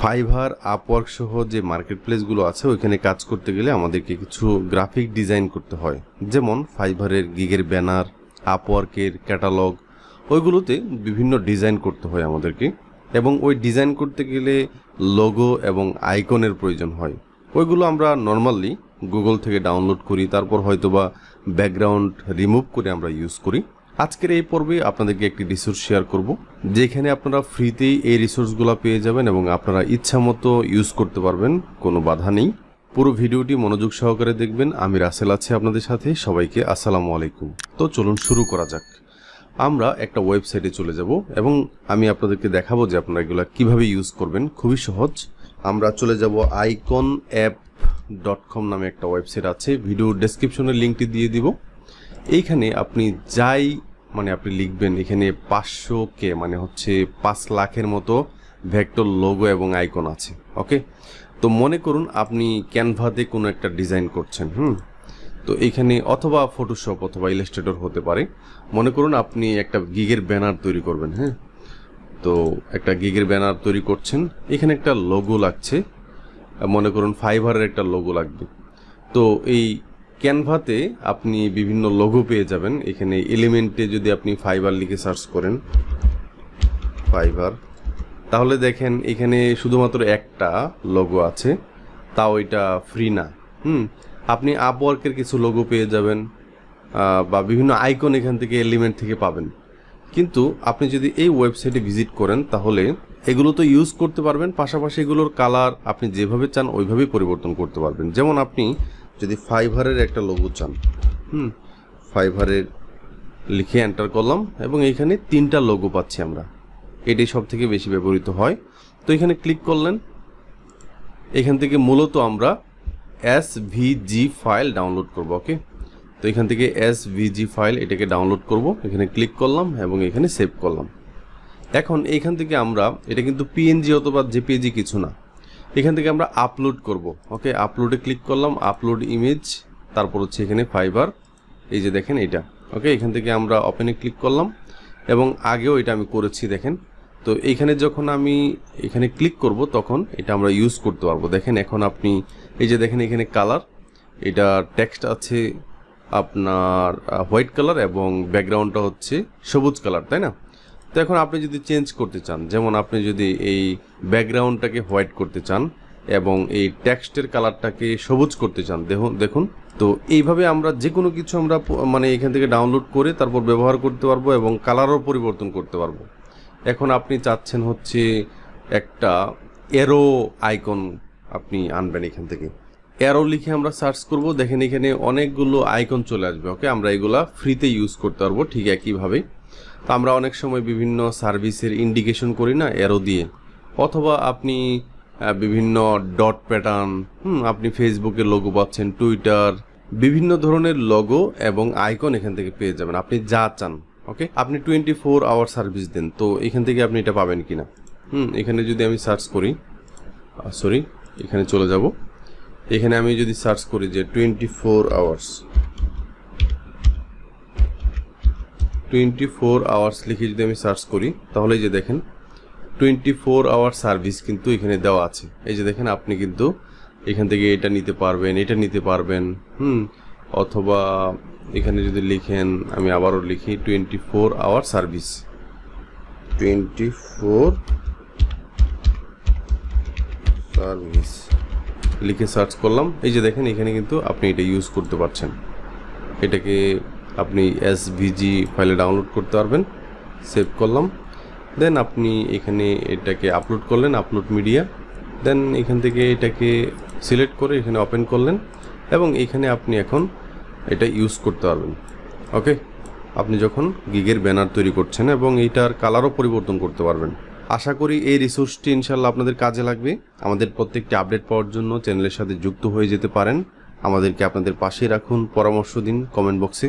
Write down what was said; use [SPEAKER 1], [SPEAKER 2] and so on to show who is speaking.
[SPEAKER 1] Fiverr Upwork সহ যে market প্লেসগুলো আছে ওইখানে কাজ করতে গেলে আমাদেরকে কিছু গ্রাফিক ডিজাইন করতে হয় যেমন ফাইভারের গিগের ব্যানার আপওয়ার্কের ক্যাটালগ ওইগুলোতে বিভিন্ন ডিজাইন করতে হয় আমাদেরকে এবং ওই ডিজাইন করতে গেলে লোগো এবং আইকনের প্রয়োজন হয় ওইগুলো আমরা নর্মালি গুগল থেকে ডাউনলোড করি তারপর হয়তোবা ব্যাকগ্রাউন্ড রিমুভ করে আমরা ইউজ করি আজকের এই পর্বে আপনাদেরকে একটি রিসোর্স শেয়ার করব যেখানে আপনারা ফ্রিতেই এই রিসোর্সগুলো পেয়ে যাবেন এবং আপনারা ইচ্ছা মতো ইউজ করতে পারবেন কোনো বাধা নেই পুরো ভিডিওটি মনোযোগ সহকারে দেখবেন আমি রাসেল আছি আপনাদের সাথে সবাইকে আসসালামু আলাইকুম তো চলুন শুরু করা যাক আমরা একটা ওয়েবসাইটে চলে যাব এবং আমি আপনাদেরকে দেখাবো যে আপনারা এগুলো কীভাবে ইউজ করবেন খুবই সহজ আমরা চলে যাব আইকন অ্যাপ ডট কম নামে একটা ওয়েবসাইট আছে ভিডিও ডেসক্রিপশনের লিঙ্কটি দিয়ে দিব এইখানে আপনি যাই মানে আপনি লিখবেন এখানে পাঁচশো কে মানে হচ্ছে পাঁচ লাখের মতো ভেক্টর লোগো এবং আইকন আছে ওকে তো মনে করুন আপনি ক্যানভাতে কোনো একটা ডিজাইন করছেন হুম তো এখানে অথবা ফটোশপ অথবা ইলাস্ট্রেটর হতে পারে মনে করুন আপনি একটা গিগের ব্যানার তৈরি করবেন হ্যাঁ তো একটা গিগের ব্যানার তৈরি করছেন এখানে একটা লোগো লাগছে মনে করুন ফাইবারের একটা লোগো লাগবে তো এই ক্যানভাতে আপনি বিভিন্ন লোগো পেয়ে যাবেন এখানে এলিমেন্টে যদি আপনি ফাইবার লিখে সার্চ করেন ফাইবার তাহলে দেখেন এখানে শুধুমাত্র একটা লোগো আছে তাও এটা ফ্রি না হুম আপনি আপওয়ার্কের কিছু লোগো পেয়ে যাবেন বা বিভিন্ন আইকন এখান থেকে এলিমেন্ট থেকে পাবেন কিন্তু আপনি যদি এই ওয়েবসাইটে ভিজিট করেন তাহলে এগুলো তো ইউজ করতে পারবেন পাশাপাশি এগুলোর কালার আপনি যেভাবে চান ওইভাবেই পরিবর্তন করতে পারবেন যেমন আপনি যদি ফাইভারের একটা লোগো চান হুম ফাইভারের লিখে এন্টার করলাম এবং এইখানে তিনটা লোগো পাচ্ছি আমরা এটাই সব থেকে বেশি ব্যবহৃত হয় তো এখানে ক্লিক করলেন এখান থেকে মূলত আমরা এস ভিজি ফাইল ডাউনলোড করব ওকে তো এখান থেকে এস ভিজি ফাইল এটাকে ডাউনলোড করব এখানে ক্লিক করলাম এবং এখানে সেভ করলাম এখন এখান থেকে আমরা এটা কিন্তু পিএনজি অথবা জেপিএজি কিছু না এখান থেকে আমরা আপলোড করব ওকে আপলোডে ক্লিক করলাম আপলোড ইমেজ তারপর হচ্ছে এখানে ফাইবার এই যে দেখেন এটা ওকে এখান থেকে আমরা ওপেনে ক্লিক করলাম এবং আগেও এটা আমি করেছি দেখেন তো এইখানে যখন আমি এখানে ক্লিক করব তখন এটা আমরা ইউজ করতে পারবো দেখেন এখন আপনি এই যে দেখেন এখানে কালার এটা টেক্সট আছে আপনার হোয়াইট কালার এবং ব্যাকগ্রাউন্ডটা হচ্ছে সবুজ কালার তাই না তো এখন আপনি যদি চেঞ্জ করতে চান যেমন আপনি যদি এই ব্যাকগ্রাউন্ডটাকে হোয়াইট করতে চান এবং এই টেক্সটের কালারটাকে সবুজ করতে চান দেখুন তো এইভাবে আমরা যে কোনো কিছু আমরা মানে এখান থেকে ডাউনলোড করে তারপর ব্যবহার করতে পারবো এবং কালারও পরিবর্তন করতে পারবো এখন আপনি চাচ্ছেন হচ্ছে একটা এরো আইকন আপনি আনবেন এখান থেকে অ্যারো লিখে আমরা সার্চ করব দেখেন এখানে অনেকগুলো আইকন চলে আসবে ওকে আমরা এগুলা ফ্রিতে ইউজ করতে পারবো ঠিক একইভাবে তো আমরা অনেক সময় বিভিন্ন সার্ভিসের ইন্ডিকেশন করি না অ্যারো দিয়ে অথবা আপনি বিভিন্ন ডট প্যাটার্ন হুম আপনি ফেসবুকের লোগো পাচ্ছেন টুইটার বিভিন্ন ধরনের লোগো এবং আইকন এখান থেকে পেয়ে যাবেন আপনি যা চান ওকে আপনি টোয়েন্টি ফোর আওয়ার সার্ভিস দেন তো এখান থেকে আপনি এটা পাবেন কি না হুম এখানে যদি আমি সার্চ করি সরি এখানে চলে যাব এখানে আমি যদি সার্চ করি যে twenty four hours twenty four hours লিখে যদি আমি সার্চ করি তাহলে যে দেখেন টোয়েন্টি ফোর আওয়ার সার্ভিস কিন্তু এখানে দেওয়া আছে এই যে দেখেন আপনি কিন্তু এখান থেকে এটা নিতে পারবেন এটা নিতে পারবেন হুম অথবা এখানে যদি লিখেন আমি আবারও লিখি twenty four hour service twenty four service লিখে সার্চ করলাম এই যে দেখেন এখানে কিন্তু আপনি এটা ইউজ করতে পারছেন এটাকে আপনি এসভিজি ফাইলে ডাউনলোড করতে পারবেন সেভ করলাম দেন আপনি এখানে এটাকে আপলোড করলেন আপলোড মিডিয়া দেন এখান থেকে এটাকে সিলেক্ট করে এখানে ওপেন করলেন এবং এখানে আপনি এখন এটা ইউজ করতে পারবেন ওকে আপনি যখন গিগের ব্যানার তৈরি করছেন এবং এইটার কালারও পরিবর্তন করতে পারবেন আশা করি এই রিসোর্সটি ইনশাল্লাহ আপনাদের কাজে লাগবে আমাদের প্রত্যেকটি আপডেট পাওয়ার জন্য চ্যানেলের সাথে যুক্ত হয়ে যেতে পারেন আমাদেরকে আপনাদের পাশে রাখুন পরামর্শ দিন কমেন্ট বক্সে